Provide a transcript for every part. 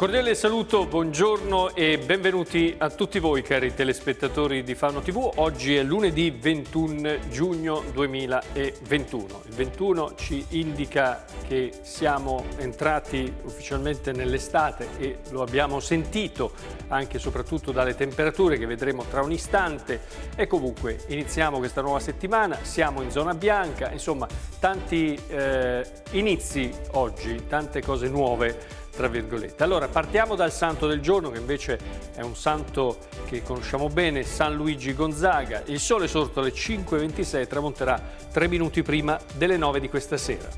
cordiale saluto, buongiorno e benvenuti a tutti voi cari telespettatori di Fano TV. Oggi è lunedì 21 giugno 2021. Il 21 ci indica che siamo entrati ufficialmente nell'estate e lo abbiamo sentito anche e soprattutto dalle temperature che vedremo tra un istante. E comunque iniziamo questa nuova settimana, siamo in zona bianca, insomma tanti eh, inizi oggi, tante cose nuove tra virgolette. Allora partiamo dal santo del giorno che invece è un santo che conosciamo bene, San Luigi Gonzaga. Il sole sorto alle 5.26 tramonterà tre minuti prima delle 9 di questa sera.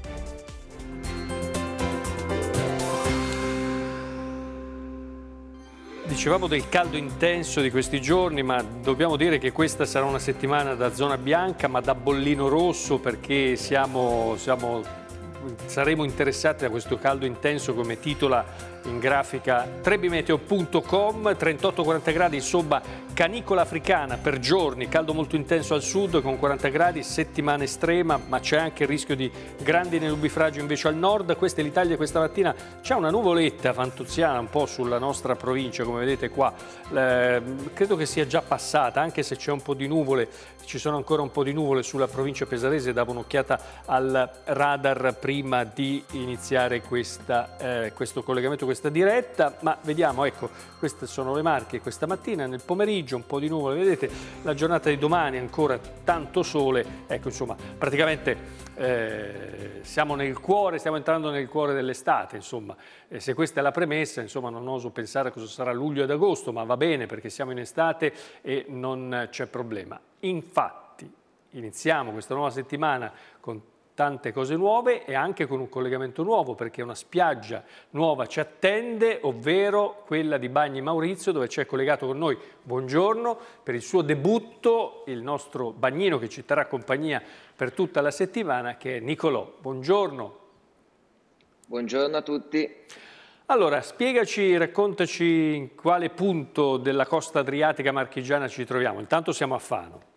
Dicevamo del caldo intenso di questi giorni, ma dobbiamo dire che questa sarà una settimana da zona bianca, ma da bollino rosso perché siamo, siamo saremo interessati a questo caldo intenso come titola in grafica trebimeteo.com, 38-40 gradi, insomma canicola africana per giorni, caldo molto intenso al sud con 40 gradi, settimana estrema, ma c'è anche il rischio di grandi nubifragio invece al nord. Questa è l'Italia questa mattina, c'è una nuvoletta fantuziana un po' sulla nostra provincia, come vedete qua. Eh, credo che sia già passata, anche se c'è un po' di nuvole, ci sono ancora un po' di nuvole sulla provincia pesarese, davo un'occhiata al radar prima di iniziare questa, eh, questo collegamento questa diretta, ma vediamo, ecco, queste sono le marche questa mattina, nel pomeriggio un po' di nuvole, vedete, la giornata di domani ancora tanto sole, ecco insomma, praticamente eh, siamo nel cuore, stiamo entrando nel cuore dell'estate, insomma, e se questa è la premessa, insomma, non oso pensare a cosa sarà luglio ed agosto, ma va bene perché siamo in estate e non c'è problema. Infatti, iniziamo questa nuova settimana con tante cose nuove e anche con un collegamento nuovo perché una spiaggia nuova ci attende, ovvero quella di Bagni Maurizio dove c'è collegato con noi, buongiorno, per il suo debutto il nostro bagnino che ci terrà compagnia per tutta la settimana che è Nicolò. Buongiorno. Buongiorno a tutti. Allora, spiegaci, raccontaci in quale punto della costa adriatica marchigiana ci troviamo. Intanto siamo a Fano.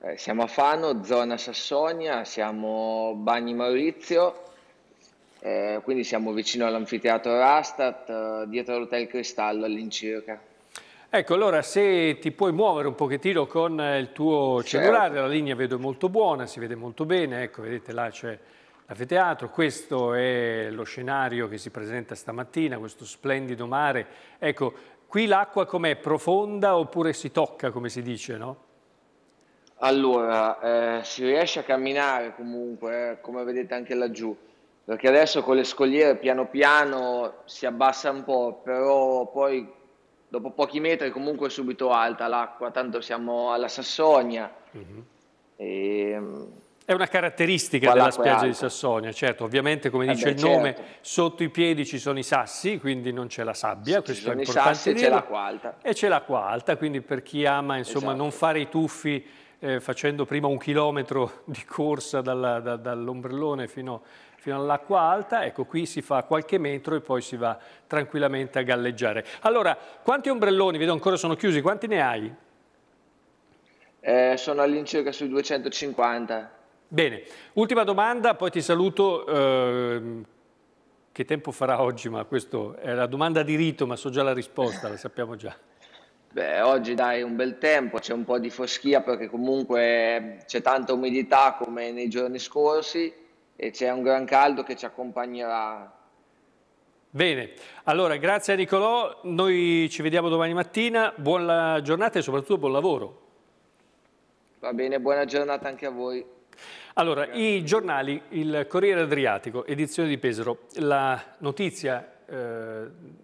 Eh, siamo a Fano, zona Sassonia, siamo Bagni Maurizio, eh, quindi siamo vicino all'anfiteatro Rastat, eh, dietro l'Hotel Cristallo all'incirca. Ecco, allora se ti puoi muovere un pochettino con eh, il tuo certo. cellulare, certo. la linea vedo molto buona, si vede molto bene, ecco, vedete là c'è l'anfiteatro, questo è lo scenario che si presenta stamattina, questo splendido mare. Ecco, qui l'acqua com'è? Profonda oppure si tocca, come si dice, no? Allora, eh, si riesce a camminare comunque, eh, come vedete anche laggiù, perché adesso con le scogliere piano piano si abbassa un po', però poi dopo pochi metri comunque è subito alta l'acqua, tanto siamo alla Sassonia. Mm-hmm. Ehm, e, è una caratteristica della spiaggia di Sassonia, certo, ovviamente come eh dice beh, il nome, certo. sotto i piedi ci sono i sassi, quindi non c'è la sabbia, ci sono i sassi e c'è l'acqua alta. E c'è l'acqua alta, quindi per chi ama insomma, esatto. non fare i tuffi eh, facendo prima un chilometro di corsa dalla, da, dall'ombrellone fino, fino all'acqua alta, ecco qui si fa qualche metro e poi si va tranquillamente a galleggiare. Allora, quanti ombrelloni, vedo ancora sono chiusi, quanti ne hai? Eh, sono all'incirca sui 250. Bene, ultima domanda, poi ti saluto. Eh, che tempo farà oggi? Ma questa è la domanda di rito, ma so già la risposta, la sappiamo già. Beh, oggi dai un bel tempo, c'è un po' di foschia perché comunque c'è tanta umidità come nei giorni scorsi e c'è un gran caldo che ci accompagnerà. Bene, allora grazie a Nicolò, noi ci vediamo domani mattina, buona giornata e soprattutto buon lavoro. Va bene, buona giornata anche a voi. Allora, i giornali, il Corriere Adriatico, edizione di Pesaro, la notizia... Eh,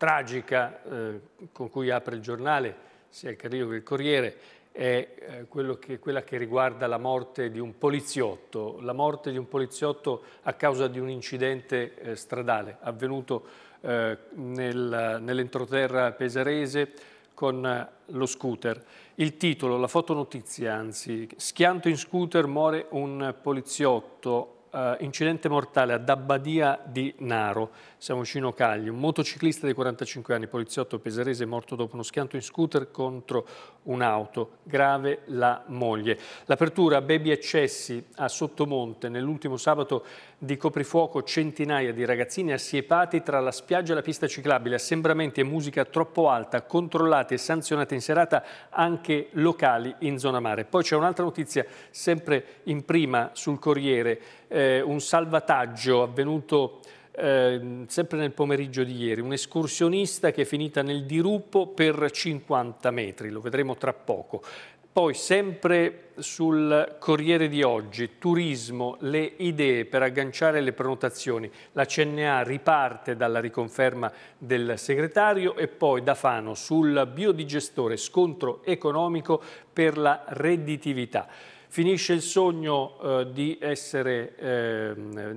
tragica eh, con cui apre il giornale, sia il Carlino che il Corriere, è eh, che, quella che riguarda la morte di un poliziotto, la morte di un poliziotto a causa di un incidente eh, stradale avvenuto eh, nel, nell'entroterra pesarese con eh, lo scooter. Il titolo, la fotonotizia anzi, schianto in scooter muore un poliziotto, eh, incidente mortale ad Abbadia di Naro, siamo vicino Cagli, un motociclista di 45 anni, poliziotto pesarese, morto dopo uno schianto in scooter contro un'auto, grave la moglie. L'apertura Baby Eccessi a Sottomonte, nell'ultimo sabato di coprifuoco centinaia di ragazzini assiepati tra la spiaggia e la pista ciclabile, assembramenti e musica troppo alta, controllati e sanzionati in serata anche locali in zona mare. Poi c'è un'altra notizia sempre in prima sul Corriere, eh, un salvataggio avvenuto eh, sempre nel pomeriggio di ieri, un escursionista che è finita nel dirupo per 50 metri, lo vedremo tra poco. Poi sempre sul Corriere di oggi, turismo, le idee per agganciare le prenotazioni. La CNA riparte dalla riconferma del segretario e poi da Fano sul biodigestore, scontro economico per la redditività. Finisce il sogno eh, di essere eh,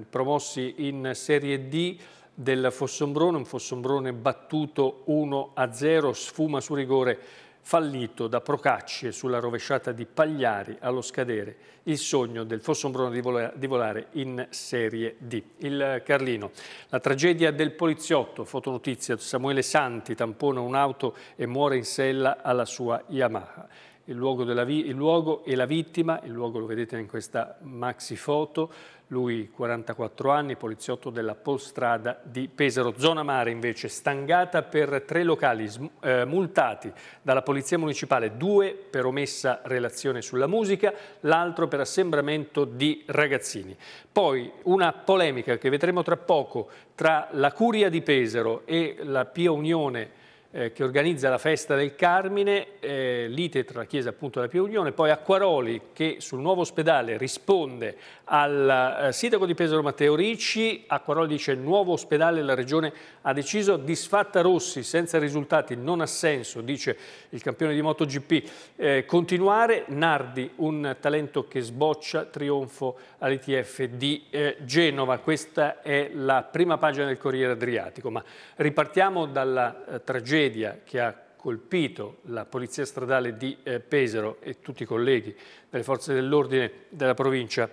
promossi in Serie D del Fossombrone, un Fossombrone battuto 1-0, sfuma su rigore fallito da Procacci sulla rovesciata di Pagliari allo scadere il sogno del Fossombrone di volare in Serie D. Il Carlino. La tragedia del poliziotto, fotonotizia, Samuele Santi tampona un'auto e muore in sella alla sua Yamaha il luogo, vi- il luogo, e la vittima, il luogo lo vedete in questa maxi foto, lui 44 anni, poliziotto della Polstrada di Pesaro. Zona Mare invece stangata per tre locali eh, multati dalla Polizia Municipale, due per omessa relazione sulla musica, l'altro per assembramento di ragazzini. Poi una polemica che vedremo tra poco tra la Curia di Pesaro e la Pia Unione eh, che organizza la festa del Carmine, eh, lite tra la Chiesa appunto e la Pia Unione, poi Acquaroli che sul nuovo ospedale risponde al eh, sindaco di Pesaro Matteo Ricci, a Quaroli dice nuovo ospedale la regione ha deciso, disfatta Rossi senza risultati non ha senso, dice il campione di MotoGP, eh, continuare, Nardi un talento che sboccia, trionfo all'ITF di eh, Genova, questa è la prima pagina del Corriere Adriatico, ma ripartiamo dalla eh, tragedia che ha colpito la polizia stradale di eh, Pesaro e tutti i colleghi delle forze dell'ordine della provincia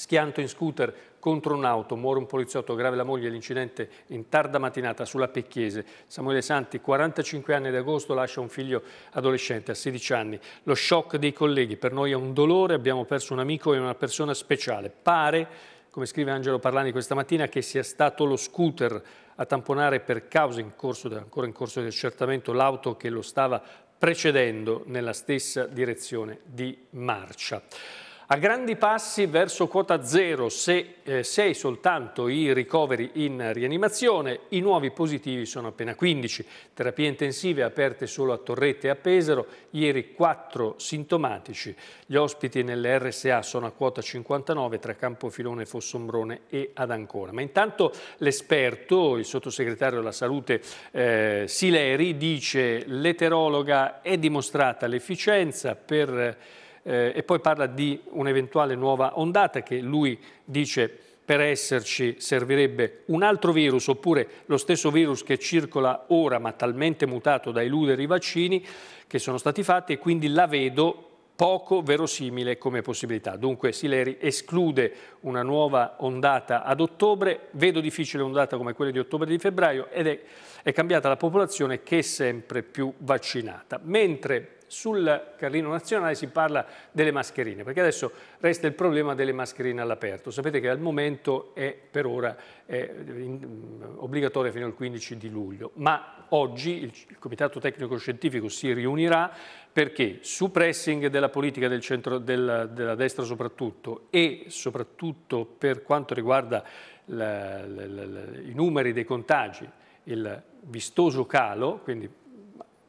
Schianto in scooter contro un'auto, muore un poliziotto, grave la moglie, l'incidente in tarda mattinata sulla Pecchiese. Samuele Santi, 45 anni ad agosto, lascia un figlio adolescente a 16 anni. Lo shock dei colleghi, per noi è un dolore, abbiamo perso un amico e una persona speciale. Pare, come scrive Angelo Parlani questa mattina, che sia stato lo scooter a tamponare per causa in corso, ancora in corso di accertamento l'auto che lo stava precedendo nella stessa direzione di marcia. A grandi passi verso quota zero, se, eh, sei soltanto i ricoveri in rianimazione, i nuovi positivi sono appena 15. Terapie intensive aperte solo a Torrette e a Pesaro, ieri 4 sintomatici. Gli ospiti nelle RSA sono a quota 59 tra Campofilone, Fossombrone e ad Ancona. Ma intanto l'esperto, il sottosegretario della salute eh, Sileri, dice l'eterologa è dimostrata l'efficienza per... Eh, eh, e poi parla di un'eventuale nuova ondata che lui dice per esserci servirebbe un altro virus oppure lo stesso virus che circola ora ma talmente mutato da eludere i vaccini che sono stati fatti e quindi la vedo poco verosimile come possibilità. Dunque Sileri esclude una nuova ondata ad ottobre, vedo difficile ondata come quella di ottobre e di febbraio ed è, è cambiata la popolazione che è sempre più vaccinata. Mentre sul Carlino Nazionale si parla delle mascherine, perché adesso resta il problema delle mascherine all'aperto. Sapete che al momento è per ora è mm, obbligatoria fino al 15 di luglio, ma oggi il Comitato Tecnico Scientifico si riunirà perché su pressing della politica del centro, del, della destra soprattutto e soprattutto per quanto riguarda la, la, la, i numeri dei contagi, il vistoso calo, quindi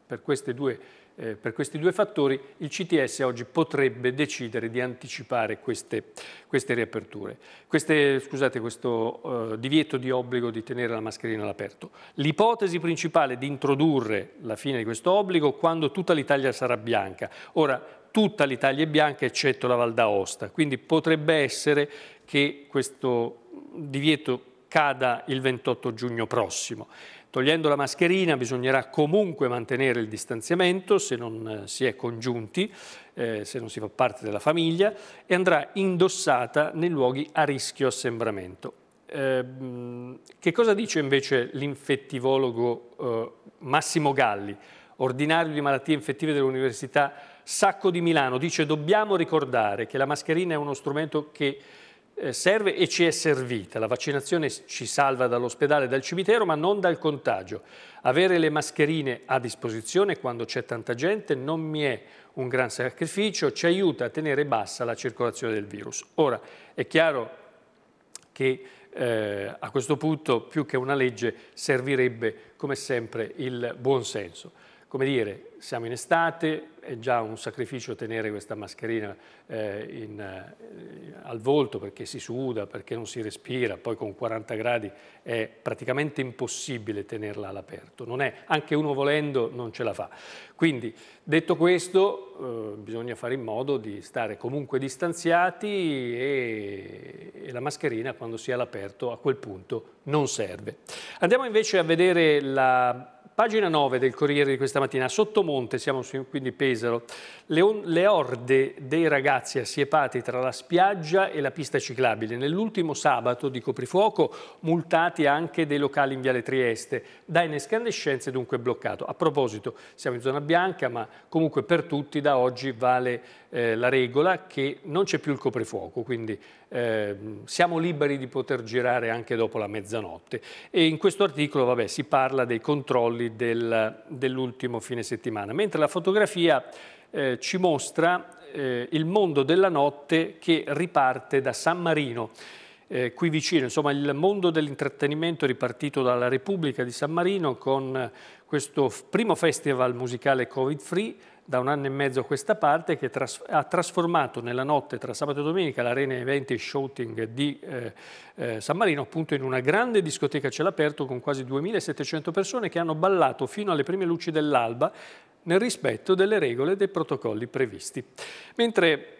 per queste due eh, per questi due fattori il CTS oggi potrebbe decidere di anticipare queste, queste riaperture, queste, scusate, questo eh, divieto di obbligo di tenere la mascherina all'aperto. L'ipotesi principale è di introdurre la fine di questo obbligo quando tutta l'Italia sarà bianca. Ora, tutta l'Italia è bianca eccetto la Val d'Aosta, quindi potrebbe essere che questo divieto cada il 28 giugno prossimo. Togliendo la mascherina bisognerà comunque mantenere il distanziamento se non eh, si è congiunti, eh, se non si fa parte della famiglia e andrà indossata nei luoghi a rischio assembramento. Eh, che cosa dice invece l'infettivologo eh, Massimo Galli, ordinario di malattie infettive dell'Università Sacco di Milano? Dice dobbiamo ricordare che la mascherina è uno strumento che eh, serve e ci è servita. La vaccinazione ci salva dall'ospedale e dal cimitero, ma non dal contagio. Avere le mascherine a disposizione quando c'è tanta gente non mi è un gran sacrificio, ci aiuta a tenere bassa la circolazione del virus. Ora, è chiaro che eh, a questo punto più che una legge servirebbe come sempre il buonsenso. Come dire, siamo in estate, è già un sacrificio tenere questa mascherina eh, in, eh, al volto perché si suda, perché non si respira, poi con 40 gradi è praticamente impossibile tenerla all'aperto, anche uno volendo non ce la fa. Quindi detto questo eh, bisogna fare in modo di stare comunque distanziati e, e la mascherina quando si è all'aperto a quel punto non serve. Andiamo invece a vedere la Pagina 9 del Corriere di questa mattina, a Sottomonte, siamo su, quindi Pesaro, le, le, orde dei ragazzi assiepati tra la spiaggia e la pista ciclabile. Nell'ultimo sabato di coprifuoco multati anche dei locali in Viale Trieste, da inescandescenze dunque bloccato. A proposito, siamo in zona bianca, ma comunque per tutti da oggi vale eh, la regola che non c'è più il coprifuoco, quindi eh, siamo liberi di poter girare anche dopo la mezzanotte. E in questo articolo vabbè, si parla dei controlli del, dell'ultimo fine settimana, mentre la fotografia eh, ci mostra eh, il mondo della notte che riparte da San Marino. Eh, qui vicino. Insomma, il mondo dell'intrattenimento ripartito dalla Repubblica di San Marino con questo primo festival musicale Covid-free da un anno e mezzo a questa parte che tras ha trasformato nella notte tra sabato e domenica l'arena eventi e shooting di eh, eh, San Marino appunto in una grande discoteca a cielo aperto con quasi 2700 persone che hanno ballato fino alle prime luci dell'alba nel rispetto delle regole e dei protocolli previsti. Mentre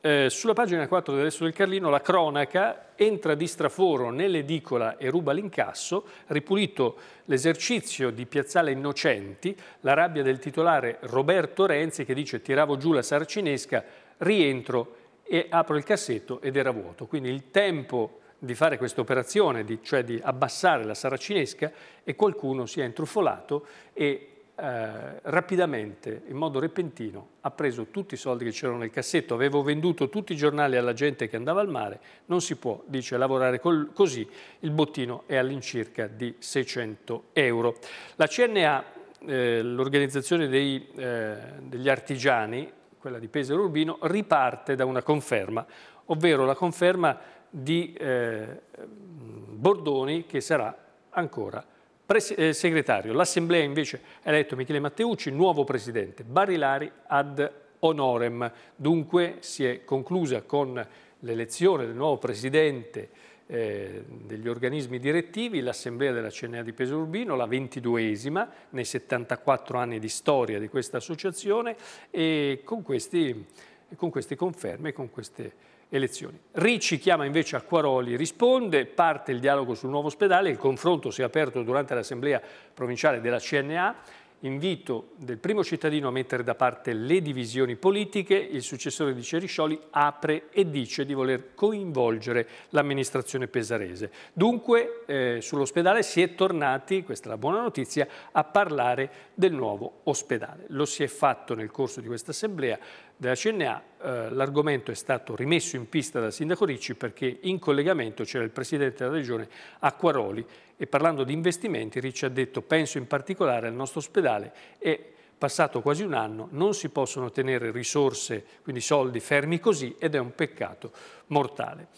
eh, sulla pagina 4 del resto del Carlino la cronaca entra di straforo nell'edicola e ruba l'incasso, ripulito l'esercizio di Piazzale Innocenti, la rabbia del titolare Roberto Renzi che dice tiravo giù la sarcinesca, rientro e apro il cassetto ed era vuoto. Quindi il tempo di fare questa operazione, di, cioè di abbassare la saracinesca e qualcuno si è intrufolato e eh, rapidamente, in modo repentino, ha preso tutti i soldi che c'erano nel cassetto, avevo venduto tutti i giornali alla gente che andava al mare, non si può, dice, lavorare col, così, il bottino è all'incirca di 600 euro. La CNA, eh, l'organizzazione dei, eh, degli artigiani, quella di Pesaro Urbino, riparte da una conferma, ovvero la conferma di eh, Bordoni che sarà ancora Pre eh, segretario, l'Assemblea invece ha eletto Michele Matteucci, nuovo presidente, Barilari ad honorem. Dunque si è conclusa con l'elezione del nuovo presidente eh, degli organismi direttivi, l'Assemblea della CNA di Peso Urbino, la ventiduesima nei 74 anni di storia di questa associazione e con, questi, con queste conferme, con queste elezioni. Ricci chiama invece Acquaroli, risponde, parte il dialogo sul nuovo ospedale, il confronto si è aperto durante l'assemblea provinciale della CNA, invito del primo cittadino a mettere da parte le divisioni politiche, il successore di Ceriscioli apre e dice di voler coinvolgere l'amministrazione pesarese. Dunque eh, sull'ospedale si è tornati, questa è la buona notizia, a parlare del nuovo ospedale. Lo si è fatto nel corso di questa assemblea, della CNA, eh, l'argomento è stato rimesso in pista dal sindaco Ricci perché in collegamento c'era il presidente della regione Acquaroli e parlando di investimenti Ricci ha detto penso in particolare al nostro ospedale e passato quasi un anno non si possono tenere risorse, quindi soldi fermi così ed è un peccato mortale.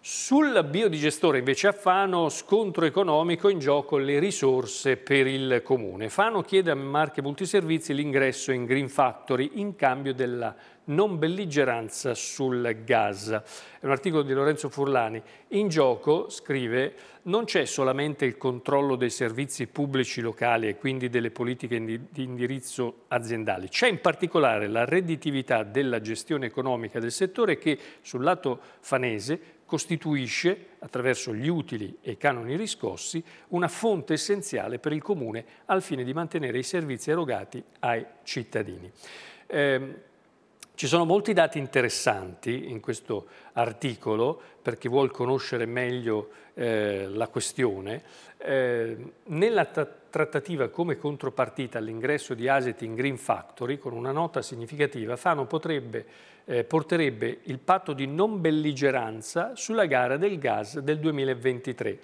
Sul biodigestore invece a Fano scontro economico in gioco le risorse per il comune. Fano chiede a Marche Multiservizi l'ingresso in Green Factory in cambio della non belligeranza sul gas. È un articolo di Lorenzo Furlani. In gioco, scrive, non c'è solamente il controllo dei servizi pubblici locali e quindi delle politiche di indirizzo aziendali, c'è in particolare la redditività della gestione economica del settore che sul lato fanese costituisce, attraverso gli utili e i canoni riscossi, una fonte essenziale per il Comune al fine di mantenere i servizi erogati ai cittadini. Eh, ci sono molti dati interessanti in questo articolo per chi vuole conoscere meglio eh, la questione. Eh, nella trattativa trattativa come contropartita all'ingresso di Aset in Green Factory, con una nota significativa, Fano potrebbe, eh, porterebbe il patto di non belligeranza sulla gara del gas del 2023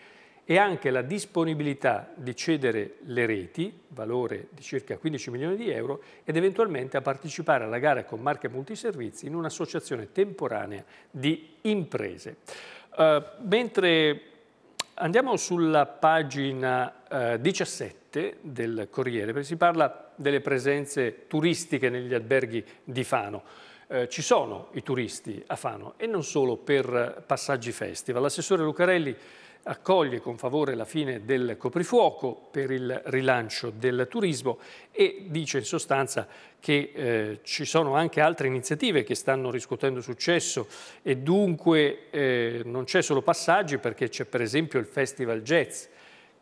e anche la disponibilità di cedere le reti, valore di circa 15 milioni di euro, ed eventualmente a partecipare alla gara con marche multiservizi in un'associazione temporanea di imprese. Uh, mentre Andiamo sulla pagina eh, 17 del Corriere, perché si parla delle presenze turistiche negli alberghi di Fano. Eh, ci sono i turisti a Fano e non solo per passaggi festival. L'assessore Lucarelli accoglie con favore la fine del coprifuoco per il rilancio del turismo e dice in sostanza che eh, ci sono anche altre iniziative che stanno riscuotendo successo e dunque eh, non c'è solo passaggi perché c'è per esempio il Festival Jazz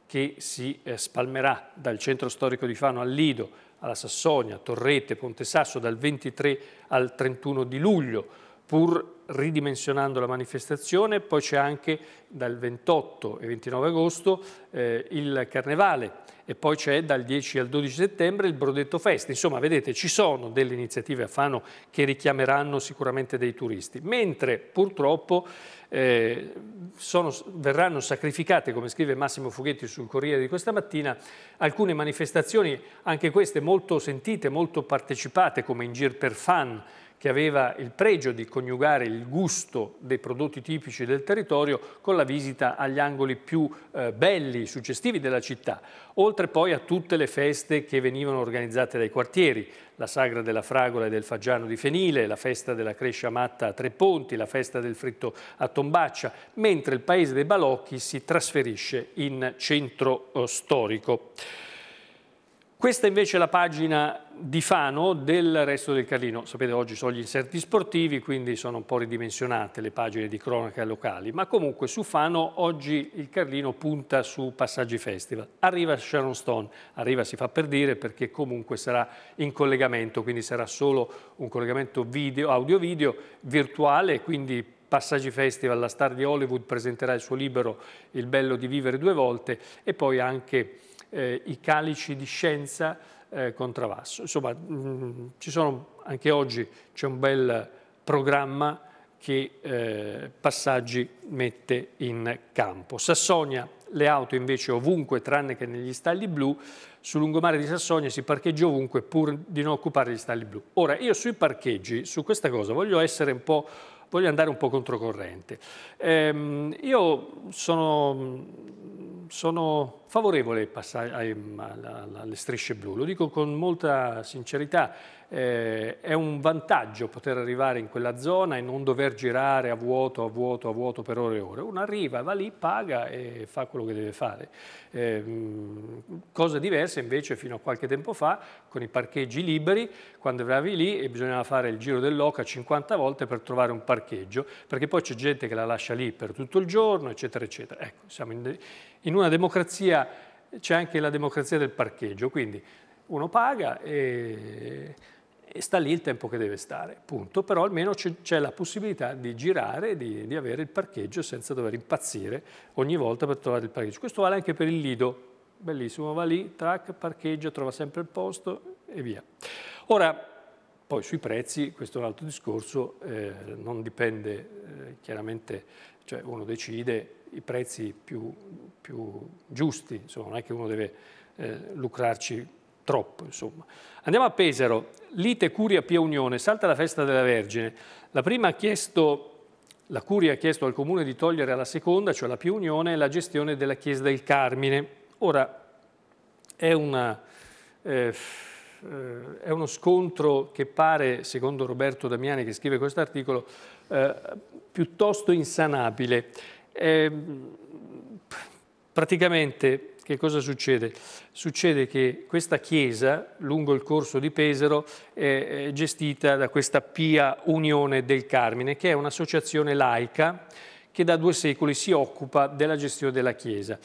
che si eh, spalmerà dal centro storico di Fano al Lido, alla Sassonia, Torrete, Ponte Sasso dal 23 al 31 di luglio pur ridimensionando la manifestazione, poi c'è anche dal 28 e 29 agosto eh, il Carnevale e poi c'è dal 10 al 12 settembre il Brodetto Fest. Insomma, vedete, ci sono delle iniziative a Fano che richiameranno sicuramente dei turisti, mentre purtroppo eh, sono, verranno sacrificate, come scrive Massimo Fughetti sul Corriere di questa mattina, alcune manifestazioni, anche queste molto sentite, molto partecipate, come in Gir per Fan, che aveva il pregio di coniugare il gusto dei prodotti tipici del territorio con la visita agli angoli più eh, belli, suggestivi della città, oltre poi a tutte le feste che venivano organizzate dai quartieri, la sagra della fragola e del fagiano di Fenile, la festa della crescia matta a Tre Ponti, la festa del fritto a Tombaccia, mentre il paese dei Balocchi si trasferisce in centro eh, storico. Questa invece è la pagina di Fano del resto del Carlino. Sapete, oggi sono gli inserti sportivi, quindi sono un po' ridimensionate le pagine di cronaca locali, ma comunque su Fano oggi il Carlino punta su Passaggi Festival. Arriva Sharon Stone, arriva si fa per dire perché comunque sarà in collegamento, quindi sarà solo un collegamento audio-video virtuale, quindi Passaggi Festival, la star di Hollywood presenterà il suo libro Il bello di vivere due volte e poi anche eh, i calici di scienza eh, con Travasso. Insomma, mh, mm, sono, anche oggi c'è un bel programma che eh, Passaggi mette in campo. Sassonia, le auto invece ovunque, tranne che negli stalli blu, sul lungomare di Sassonia si parcheggia ovunque pur di non occupare gli stalli blu. Ora, io sui parcheggi, su questa cosa, voglio essere un po' voglio andare un po' controcorrente. Ehm, io sono sono favorevole alle strisce blu, lo dico con molta sincerità, eh, è un vantaggio poter arrivare in quella zona e non dover girare a vuoto, a vuoto, a vuoto per ore e ore. Uno arriva, va lì, paga e fa quello che deve fare. Eh, cosa diversa invece fino a qualche tempo fa con i parcheggi liberi, quando eravi lì e bisognava fare il giro dell'Oca 50 volte per trovare un parcheggio, perché poi c'è gente che la lascia lì per tutto il giorno, eccetera, eccetera. Ecco, siamo in in una democrazia c'è anche la democrazia del parcheggio, quindi uno paga e, e sta lì il tempo che deve stare, punto. Però almeno c'è la possibilità di girare, di, di avere il parcheggio senza dover impazzire ogni volta per trovare il parcheggio. Questo vale anche per il Lido, bellissimo, va lì, track, parcheggia, trova sempre il posto e via. Ora, poi sui prezzi, questo è un altro discorso, eh, non dipende eh, chiaramente, cioè uno decide i prezzi più, più giusti, insomma, non è che uno deve eh, lucrarci troppo. Insomma. Andiamo a Pesaro, lite Curia Pia Unione, salta la festa della Vergine. La prima ha chiesto la Curia ha chiesto al Comune di togliere alla seconda, cioè alla Pia Unione, la gestione della Chiesa del Carmine. Ora, è una, eh, eh, è uno scontro che pare, secondo Roberto Damiani che scrive questo articolo, eh, piuttosto insanabile. Eh, praticamente che cosa succede? Succede che questa chiesa, lungo il corso di Pesaro, è gestita da questa Pia Unione del Carmine, che è un'associazione laica che da due secoli si occupa della gestione della chiesa.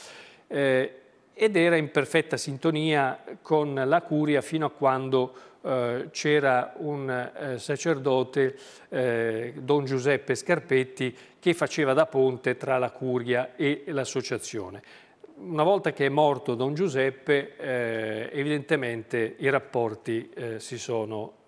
Eh, ed era in perfetta sintonia con la curia fino a quando eh, c'era un eh, sacerdote, eh, Don Giuseppe Scarpetti, che faceva da ponte tra la curia e l'associazione. Una volta che è morto Don Giuseppe, evidentemente i rapporti si sono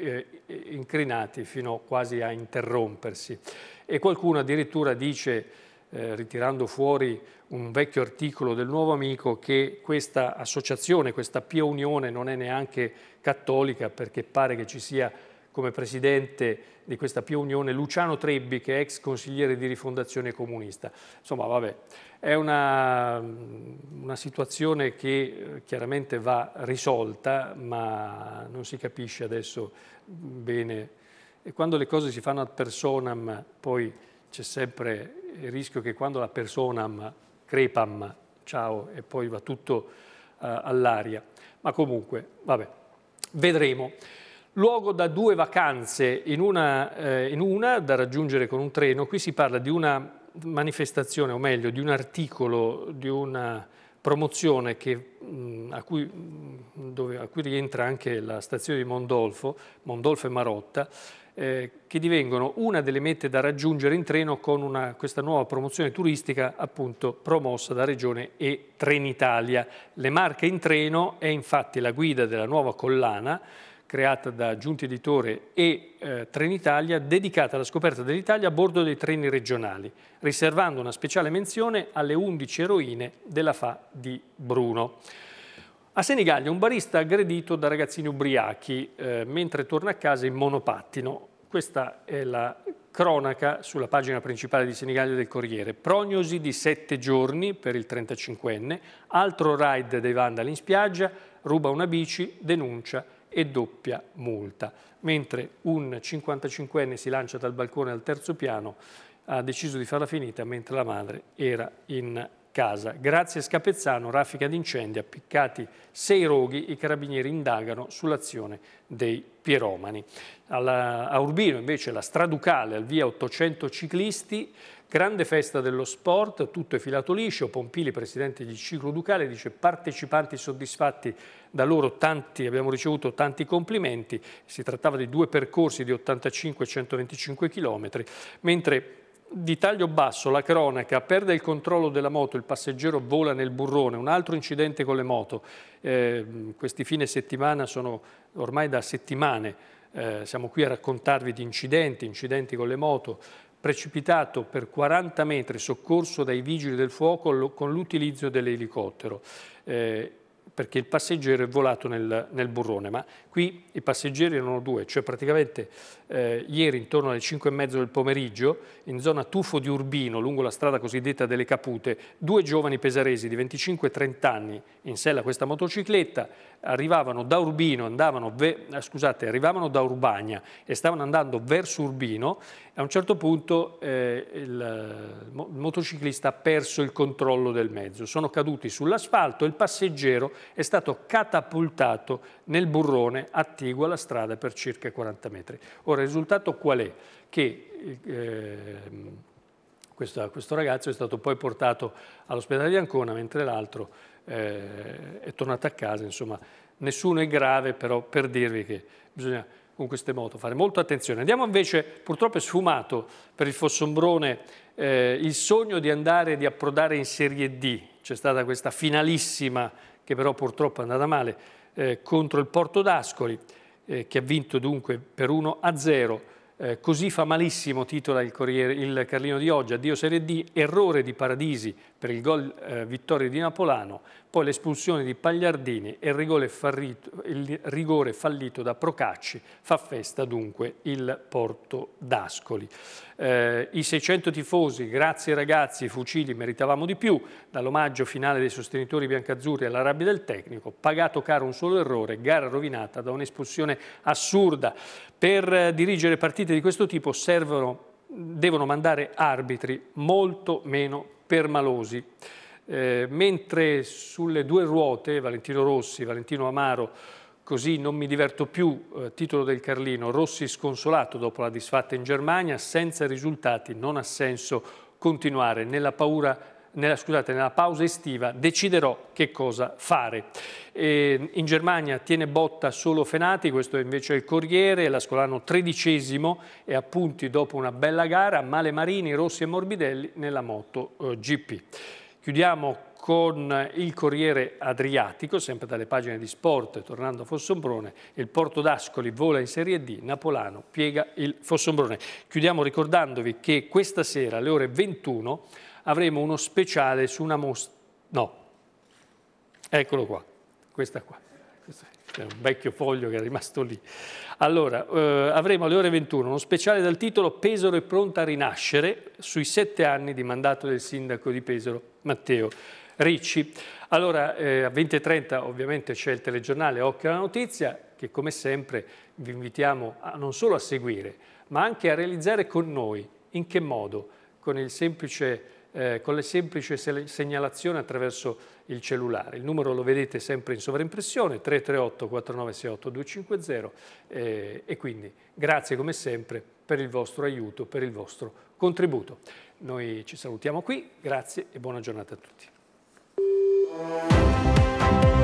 incrinati fino quasi a interrompersi e qualcuno addirittura dice eh, ritirando fuori un vecchio articolo del Nuovo Amico, che questa associazione, questa Pia Unione non è neanche cattolica perché pare che ci sia come presidente di questa Pia Unione Luciano Trebbi, che è ex consigliere di rifondazione comunista. Insomma, vabbè, è una, una situazione che eh, chiaramente va risolta, ma non si capisce adesso bene. E quando le cose si fanno ad personam, poi c'è sempre il rischio che quando la personam crepam, ciao, e poi va tutto eh, all'aria. Ma comunque, vabbè, vedremo. Luogo da due vacanze in una, eh, in una da raggiungere con un treno. Qui si parla di una manifestazione, o meglio, di un articolo, di una promozione che, mh, a, cui, mh, dove, a, cui, rientra anche la stazione di Mondolfo, Mondolfo e Marotta, eh, che divengono una delle mete da raggiungere in treno con una, questa nuova promozione turistica appunto promossa da Regione e Trenitalia. Le Marche in treno è infatti la guida della nuova collana creata da Giunti Editore e eh, Trenitalia, dedicata alla scoperta dell'Italia a bordo dei treni regionali, riservando una speciale menzione alle 11 eroine della Fa di Bruno. A Senigallia un barista aggredito da ragazzini ubriachi eh, mentre torna a casa in monopattino. Questa è la cronaca sulla pagina principale di Senigallia del Corriere. Prognosi di sette giorni per il 35enne, altro raid dei vandali in spiaggia, ruba una bici, denuncia e doppia multa. Mentre un 55enne si lancia dal balcone al terzo piano, ha deciso di farla finita mentre la madre era in casa. Grazie a Scapezzano, raffica d'incendio, appiccati sei roghi, i carabinieri indagano sull'azione dei piromani. Alla, a Urbino invece la straducale al via 800 ciclisti, grande festa dello sport, tutto è filato liscio, Pompili, presidente di Ciclo Ducale, dice partecipanti soddisfatti da loro tanti, abbiamo ricevuto tanti complimenti, si trattava di due percorsi di 85 125 km, mentre di taglio basso, la cronaca, perde il controllo della moto, il passeggero vola nel burrone, un altro incidente con le moto, eh, questi fine settimana sono ormai da settimane, eh, siamo qui a raccontarvi di incidenti, incidenti con le moto, precipitato per 40 metri, soccorso dai vigili del fuoco con l'utilizzo dell'elicottero. Eh, perché il passeggero è volato nel, nel burrone, ma qui i passeggeri erano due, cioè praticamente eh, ieri intorno alle 5 e mezzo del pomeriggio in zona Tufo di Urbino, lungo la strada cosiddetta delle Capute, due giovani pesaresi di 25 e 30 anni in sella a questa motocicletta arrivavano da Urbino, andavano, eh, scusate, arrivavano da Urbania e stavano andando verso Urbino a un certo punto eh, il, eh, il motociclista ha perso il controllo del mezzo, sono caduti sull'asfalto e il passeggero è stato catapultato nel burrone attiguo alla strada per circa 40 metri. Ora, allora il risultato qual è? Che eh, questo, questo ragazzo è stato poi portato all'ospedale di Ancona, mentre l'altro eh, è tornato a casa, insomma nessuno è grave, però per dirvi che bisogna con queste moto fare molta attenzione. Andiamo invece, purtroppo è sfumato per il Fossombrone eh, il sogno di andare, di approdare in Serie D, c'è stata questa finalissima che però purtroppo è andata male, eh, contro il Porto d'Ascoli eh, che ha vinto dunque per 1 a 0. Eh, così fa malissimo, titola il, Corriere, il Carlino di oggi, addio Serie D, errore di Paradisi per il gol eh, vittoria di Napolano, poi l'espulsione di Pagliardini e il rigore, fallito da Procacci fa festa dunque il Porto d'Ascoli. Eh, I 600 tifosi, grazie ragazzi, fucili, meritavamo di più, dall'omaggio finale dei sostenitori biancazzurri alla rabbia del tecnico, pagato caro un solo errore, gara rovinata da un'espulsione assurda. Per eh, dirigere partite di questo tipo servono, devono mandare arbitri molto meno permalosi. Eh, mentre sulle due ruote, Valentino Rossi, Valentino Amaro, così non mi diverto più, eh, titolo del Carlino, Rossi sconsolato dopo la disfatta in Germania, senza risultati non ha senso continuare, nella, paura, nella, scusate, nella pausa estiva deciderò che cosa fare. Eh, in Germania tiene botta solo Fenati, questo è invece il Corriere, l'ascolano tredicesimo e a punti dopo una bella gara, Male Marini, Rossi e Morbidelli nella moto eh, GP. Chiudiamo con il Corriere Adriatico, sempre dalle pagine di sport, tornando a Fossombrone, il Porto d'Ascoli vola in Serie D, Napolano piega il Fossombrone. Chiudiamo ricordandovi che questa sera alle ore 21 avremo uno speciale su una mostra... No, eccolo qua, questa qua. È un vecchio foglio che è rimasto lì. Allora, eh, avremo alle ore 21 uno speciale dal titolo Pesaro è pronta a rinascere sui sette anni di mandato del sindaco di Pesaro Matteo Ricci. Allora, eh, a 20.30 ovviamente c'è il telegiornale Occhio alla Notizia, che come sempre vi invitiamo a, non solo a seguire, ma anche a realizzare con noi. In che modo? Con, semplice, eh, con la semplice segnalazione attraverso il cellulare. Il numero lo vedete sempre in sovraimpressione, 338 4968 250 eh, e quindi grazie come sempre per il vostro aiuto, per il vostro contributo. Noi ci salutiamo qui, grazie e buona giornata a tutti.